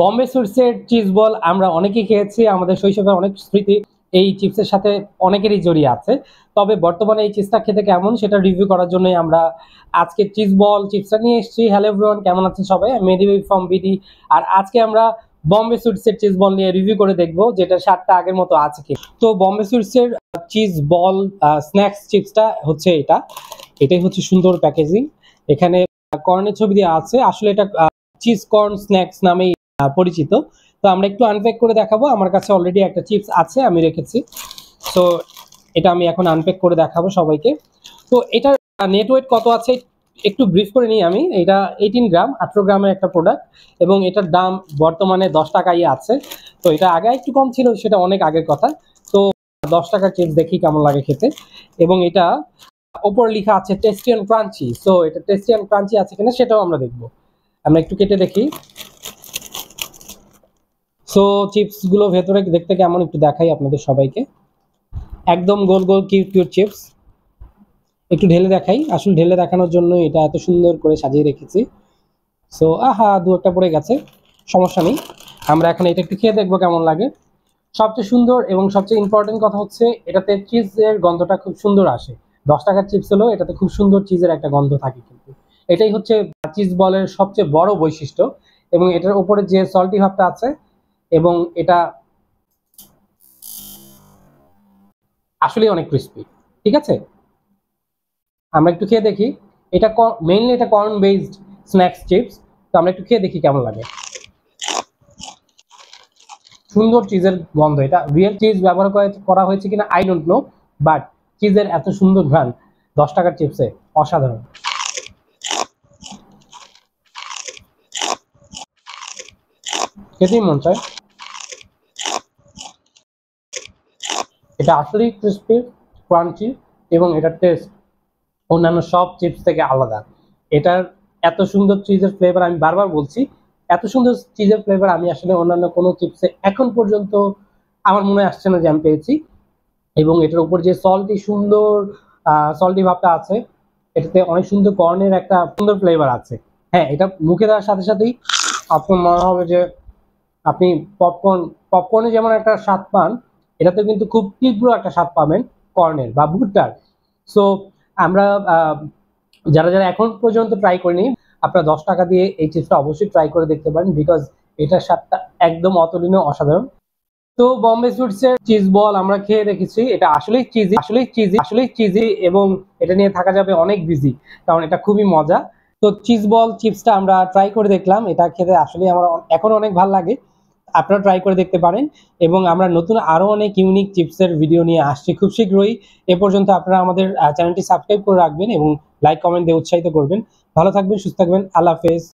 বম্বে সুইটসের চিজ বল আমরা অনেকেই খেয়েছি আমাদের শৈশবের অনেক স্মৃতি এই চিপসের সাথে অনেকেরই জড়িয়ে আছে তবে বর্তমানে এই চিপসটা খেতে কেমন সেটা রিভিউ করার জন্যই আমরা আজকে চিজ বল চিপসটা নিয়ে এসেছি হ্যালো এভরিওয়ান কেমন আছেন সবাই মেডি ফ্রম বিডি আর আজকে আমরা বম্বে সুইটসের চিজ বল নিয়ে রিভিউ করে দেখব যেটা সাতটা আগের মতো আছে কি তো বম্বে সুইটসের চিজ বল স্ন্যাক্স চিপসটা হচ্ছে এটা এটাই হচ্ছে সুন্দর প্যাকেজিং এখানে কর্নের ছবি দিয়ে আছে আসলে এটা চিজ কর্ন স্ন্যাক্স নামেই পরিচিত তো আমরা একটু আনপ্যাক করে দেখাবো আমার কাছে অলরেডি একটা চিপস আছে আমি রেখেছি তো এটা আমি এখন আনপ্যাক করে দেখাবো সবাইকে তো এটা নেটওয়েট কত আছে একটু ব্রিফ করে নিই আমি এটা এইটিন গ্রাম আঠেরো গ্রামের একটা প্রোডাক্ট এবং এটার দাম বর্তমানে দশ টাকাই আছে তো এটা আগে একটু কম ছিল সেটা অনেক আগের কথা তো দশ টাকার চিপস দেখি কেমন লাগে খেতে এবং এটা ওপর লেখা আছে টেস্টিয়ান ক্রাঞ্চি সো এটা টেস্টিয়ান ক্রাঞ্চি আছে কিনা সেটাও আমরা দেখব আমরা একটু কেটে দেখি সো চিপস গুলো ভেতরে দেখতে কেমন একটু দেখাই আপনাদের সবাইকে একদম গোল গোল কিউট কিউট চিপস একটু ঢেলে দেখাই আসলে ঢেলে দেখানোর জন্য এটা এত সুন্দর করে সাজিয়ে রেখেছি সো আহা দু একটা পড়ে গেছে সমস্যা নেই আমরা এখন এটা একটু খেয়ে দেখবো কেমন লাগে সবচেয়ে সুন্দর এবং সবচেয়ে ইম্পর্টেন্ট কথা হচ্ছে এটাতে চিজের গন্ধটা খুব সুন্দর আসে দশ টাকার চিপস হলেও এটাতে খুব সুন্দর চিজের একটা গন্ধ থাকে কিন্তু এটাই হচ্ছে চিজ বলের সবচেয়ে বড় বৈশিষ্ট্য এবং এটার উপরে যে সল্টি ভাবটা আছে এবং এটা আসলে অনেক ক্রিস্পি ঠিক আছে আমরা একটু খেয়ে দেখি এটা মেইনলি এটা কর্ন বেসড স্ন্যাক্স চিপস তো আমরা একটু খেয়ে দেখি কেমন লাগে সুন্দর চিজের গন্ধ এটা রিয়েল চিজ ব্যবহার করা হয়েছে কিনা আই ডোন্ট নো বাট চিজের এত সুন্দর ঘ্রাণ দশ টাকার চিপসে অসাধারণ খেতেই মন চায় এটা আসলেই ক্রিসপি ক্রাঞ্চি এবং এটার টেস্ট অন্যান্য সব চিপস থেকে আলাদা এটার এত সুন্দর চিজের ফ্লেভার আমি বারবার বলছি এত সুন্দর চিজের ফ্লেভার আমি আসলে অন্যান্য কোনো চিপসে এখন পর্যন্ত আমার মনে আসছে না যে আমি পেয়েছি এবং এটার উপর যে সল্টি সুন্দর সল্টি ভাবটা আছে এটাতে অনেক সুন্দর কর্নের একটা সুন্দর ফ্লেভার আছে হ্যাঁ এটা মুখে দেওয়ার সাথে সাথেই আপনার মনে হবে যে আপনি পপকর্ন পপকর্নে যেমন একটা স্বাদ পান এটাতে কিন্তু খুব তীব্র একটা স্বাদ পাবেন কর্নের বা ভুট্টার সো আমরা যারা যারা এখন পর্যন্ত ট্রাই করিনি আপনারা দশ টাকা দিয়ে এই চিপসটা অবশ্যই ট্রাই করে দেখতে পারেন বিকজ এটার স্বাদটা একদম অতুলনীয় অসাধারণ তো বম্বে সুইটসের চিজ বল আমরা খেয়ে দেখেছি এটা আসলেই চিজি আসলেই চিজি আসলেই চিজি এবং এটা নিয়ে থাকা যাবে অনেক বিজি কারণ এটা খুবই মজা তো চিজ বল চিপসটা আমরা ট্রাই করে দেখলাম এটা খেতে আসলে আমার এখন অনেক ভালো লাগে আপনারা ট্রাই করে দেখতে পারেন এবং আমরা নতুন আরও অনেক ইউনিক চিপসের ভিডিও নিয়ে আসছি খুব শীঘ্রই এ পর্যন্ত আপনারা আমাদের চ্যানেলটি সাবস্ক্রাইব করে রাখবেন এবং লাইক কমেন্ট দিয়ে উৎসাহিত করবেন ভালো থাকবেন সুস্থ থাকবেন আল্লাহ হাফেজ